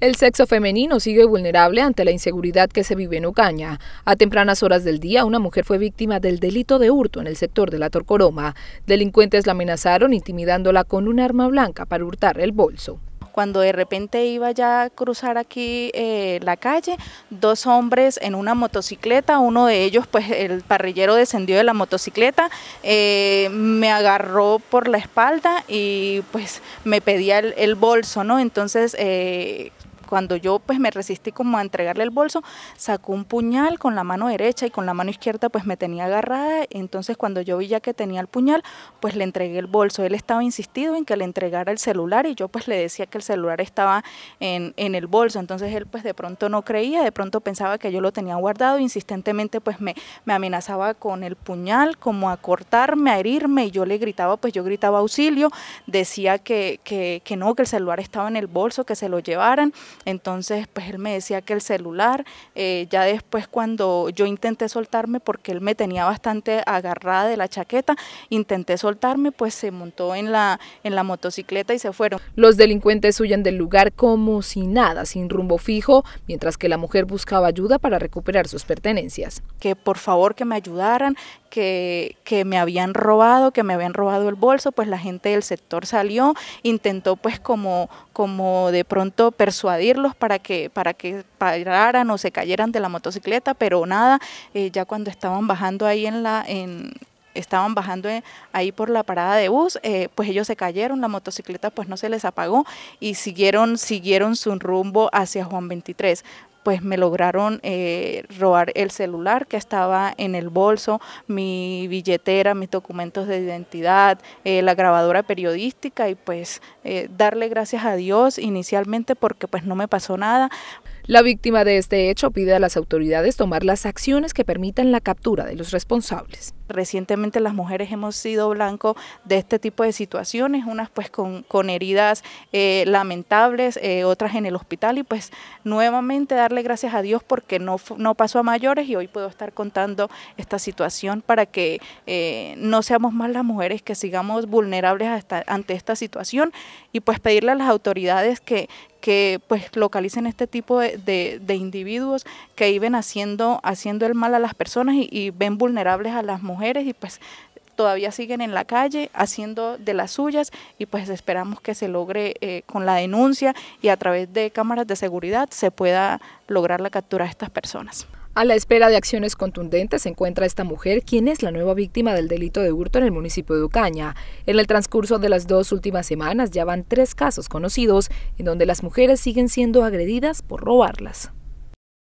El sexo femenino sigue vulnerable ante la inseguridad que se vive en Ocaña. A tempranas horas del día, una mujer fue víctima del delito de hurto en el sector de la Torcoroma. Delincuentes la amenazaron intimidándola con un arma blanca para hurtar el bolso cuando de repente iba ya a cruzar aquí eh, la calle, dos hombres en una motocicleta, uno de ellos pues el parrillero descendió de la motocicleta, eh, me agarró por la espalda y pues me pedía el, bolso, ¿no? Entonces... Eh, cuando yo pues me resistí como a entregarle el bolso, sacó un puñal con la mano derecha y con la mano izquierda pues me tenía agarrada, entonces cuando yo vi ya que tenía el puñal, pues le entregué el bolso. Él estaba insistido en que le entregara el celular y yo pues le decía que el celular estaba en, en el bolso, entonces él pues de pronto no creía, de pronto pensaba que yo lo tenía guardado, insistentemente pues me, me amenazaba con el puñal, como a cortarme, a herirme y yo le gritaba, pues yo gritaba auxilio, decía que, que, que no, que el celular estaba en el bolso, que se lo llevaran entonces, pues él me decía que el celular, eh, ya después cuando yo intenté soltarme, porque él me tenía bastante agarrada de la chaqueta, intenté soltarme, pues se montó en la, en la motocicleta y se fueron. Los delincuentes huyen del lugar como si nada, sin rumbo fijo, mientras que la mujer buscaba ayuda para recuperar sus pertenencias. Que por favor que me ayudaran, que, que, me habían robado, que me habían robado el bolso, pues la gente del sector salió, intentó pues como, como de pronto persuadirlos para que, para que pararan o se cayeran de la motocicleta, pero nada, eh, ya cuando estaban bajando ahí en la, en, estaban bajando eh, ahí por la parada de bus, eh, pues ellos se cayeron, la motocicleta pues no se les apagó y siguieron, siguieron su rumbo hacia Juan 23 pues me lograron eh, robar el celular que estaba en el bolso, mi billetera, mis documentos de identidad, eh, la grabadora periodística y pues eh, darle gracias a Dios inicialmente porque pues no me pasó nada. La víctima de este hecho pide a las autoridades tomar las acciones que permitan la captura de los responsables. Recientemente las mujeres hemos sido blanco de este tipo de situaciones, unas pues con, heridas eh, lamentables, eh, otras en el hospital y pues nuevamente darle gracias a Dios porque no, no pasó a mayores y hoy puedo estar contando esta situación para que eh, no seamos más las mujeres que sigamos vulnerables ante esta situación y pues pedirle a las autoridades que, que pues localicen este tipo de, individuos que iban haciendo, haciendo el mal a las personas y, ven vulnerables a las mujeres y pues todavía siguen en la calle haciendo de las suyas y pues esperamos que se logre eh, con la denuncia y a través de cámaras de seguridad se pueda lograr la captura de estas personas. A la espera de acciones contundentes se encuentra esta mujer, quien es la nueva víctima del delito de hurto en el municipio de Ucaña. En el transcurso de las dos últimas semanas ya van tres casos conocidos en donde las mujeres siguen siendo agredidas por robarlas.